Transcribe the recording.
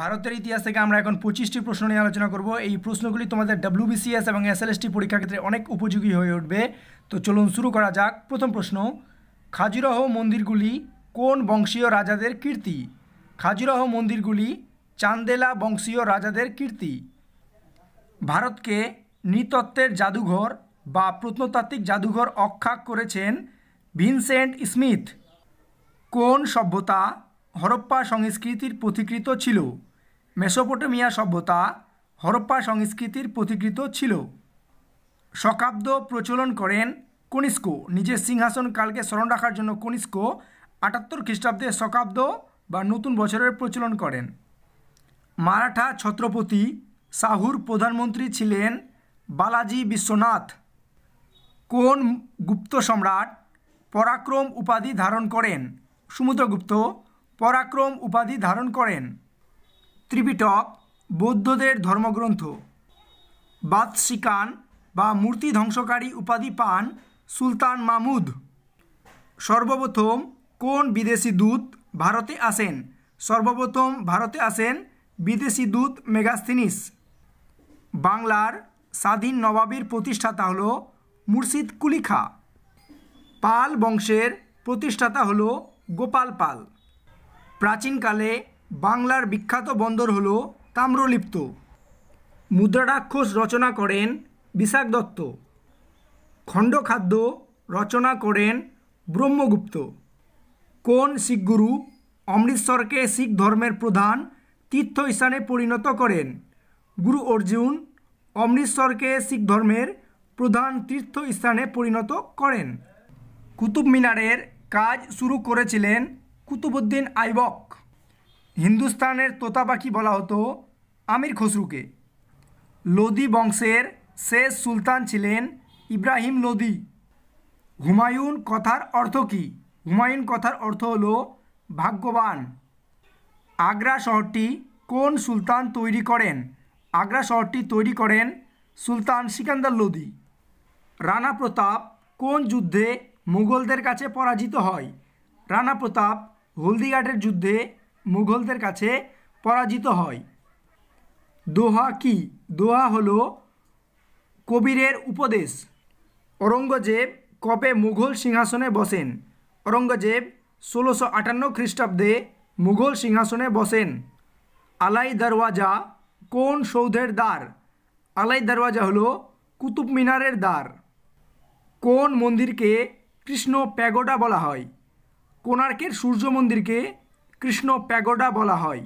ভারতের ইতিহাস থেকে আমরা এখন পঁচিশটি প্রশ্ন নিয়ে আলোচনা করব এই প্রশ্নগুলি তোমাদের ডাব্লিউবিসিএস এবং এসএলএসটি পরীক্ষার ক্ষেত্রে অনেক উপযোগী হয়ে উঠবে তো চলুন শুরু করা যাক প্রথম প্রশ্ন খাজুরাহ মন্দিরগুলি কোন বংশীয় রাজাদের কীর্তি খাজুরাহ মন্দিরগুলি চান্দেলা বংশীয় রাজাদের কীর্তি ভারতকে নৃতত্ত্বের জাদুঘর বা প্রত্নতাত্ত্বিক জাদুঘর অক্ষাক করেছেন ভিনসেন্ট স্মিথ কোন সভ্যতা হরপ্পা সংস্কৃতির পথিকৃত ছিল মেসোপটেমিয়া সভ্যতা হরপ্পা সংস্কৃতির পথিকৃত ছিল শকাব্দ প্রচলন করেন কনিষ্ক নিজের সিংহাসন কালকে স্মরণ রাখার জন্য কনিষ্ক আটাত্তর খ্রিস্টাব্দে শকাব্দ বা নতুন বছরের প্রচলন করেন মারাঠা ছত্রপতি সাহুর প্রধানমন্ত্রী ছিলেন বালাজি বিশ্বনাথ কোন গুপ্ত সম্রাট পরাক্রম উপাধি ধারণ করেন সুমুদ্রগুপ্ত পরাক্রম উপাধি ধারণ করেন ত্রিপিটক বৌদ্ধদের ধর্মগ্রন্থ বাদশিকান বা মূর্তি ধ্বংসকারী উপাধি পান সুলতান মাহমুদ সর্বপ্রথম কোন বিদেশি দূত ভারতে আসেন সর্বপ্রথম ভারতে আসেন বিদেশি দূত মেগাস্থিনিস বাংলার স্বাধীন নবাবের প্রতিষ্ঠাতা হল মুর্শিদ কুলিখা পাল বংশের প্রতিষ্ঠাতা হল গোপাল পাল প্রাচীনকালে বাংলার বিখ্যাত বন্দর হল তাম্রলিপ্ত মুদ্রাক্ষস রচনা করেন বিশাখ দত্ত খণ্ডখাদ্য রচনা করেন ব্রহ্মগুপ্ত কোন শিখগুরু অমৃতসরকে শিখ ধর্মের প্রধান তীর্থস্থানে পরিণত করেন গুরু অর্জুন অমৃতসরকে শিখ ধর্মের প্রধান তীর্থস্থানে পরিণত করেন কুতুব মিনারের কাজ শুরু করেছিলেন কুতুবুদ্দিন আইবক হিন্দুস্তানের তোতা পাখি বলা হতো আমির খসরুকে লোদি বংশের শেষ সুলতান ছিলেন ইব্রাহিম লোদি হুমায়ুন কথার অর্থ কী হুমায়ুন কথার অর্থ হল ভাগ্যবান আগ্রা শহরটি কোন সুলতান তৈরি করেন আগ্রা শহরটি তৈরি করেন সুলতান সিকান্দার লোদি রানা প্রতাপ কোন যুদ্ধে মুঘলদের কাছে পরাজিত হয় রানা প্রতাপ হলদিঘাটের যুদ্ধে মুঘলদের কাছে পরাজিত হয় দোহা কি দোহা হল কবিরের উপদেশ অরঙ্গজেব কবে মুঘল সিংহাসনে বসেন অরঙ্গজেব ষোলোশো আটান্ন খ্রিস্টাব্দে মুঘল সিংহাসনে বসেন আলাই দরওয়াজা কোন সৌধের দ্বার আলাই দরওয়াজা হলো কুতুব মিনারের দ্বার কোন মন্দিরকে কৃষ্ণ প্যাগোডা বলা হয় কোণার্কের সূর্য মন্দিরকে কৃষ্ণ প্যাগোডা বলা হয়